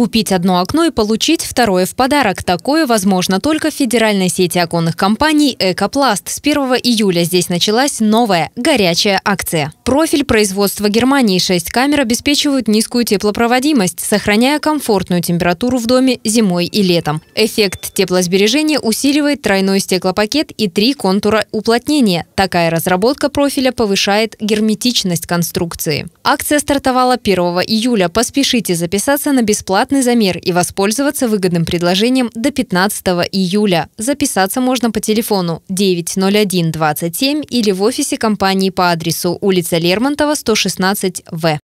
Купить одно окно и получить второе в подарок. Такое возможно только в федеральной сети оконных компаний «Экопласт». С 1 июля здесь началась новая горячая акция. Профиль производства Германии 6 камер обеспечивают низкую теплопроводимость, сохраняя комфортную температуру в доме зимой и летом. Эффект теплосбережения усиливает тройной стеклопакет и три контура уплотнения. Такая разработка профиля повышает герметичность конструкции. Акция стартовала 1 июля. Поспешите записаться на бесплатный бесплатный замер и воспользоваться выгодным предложением до 15 июля. Записаться можно по телефону 90127 или в офисе компании по адресу улица Лермонтова, 116В.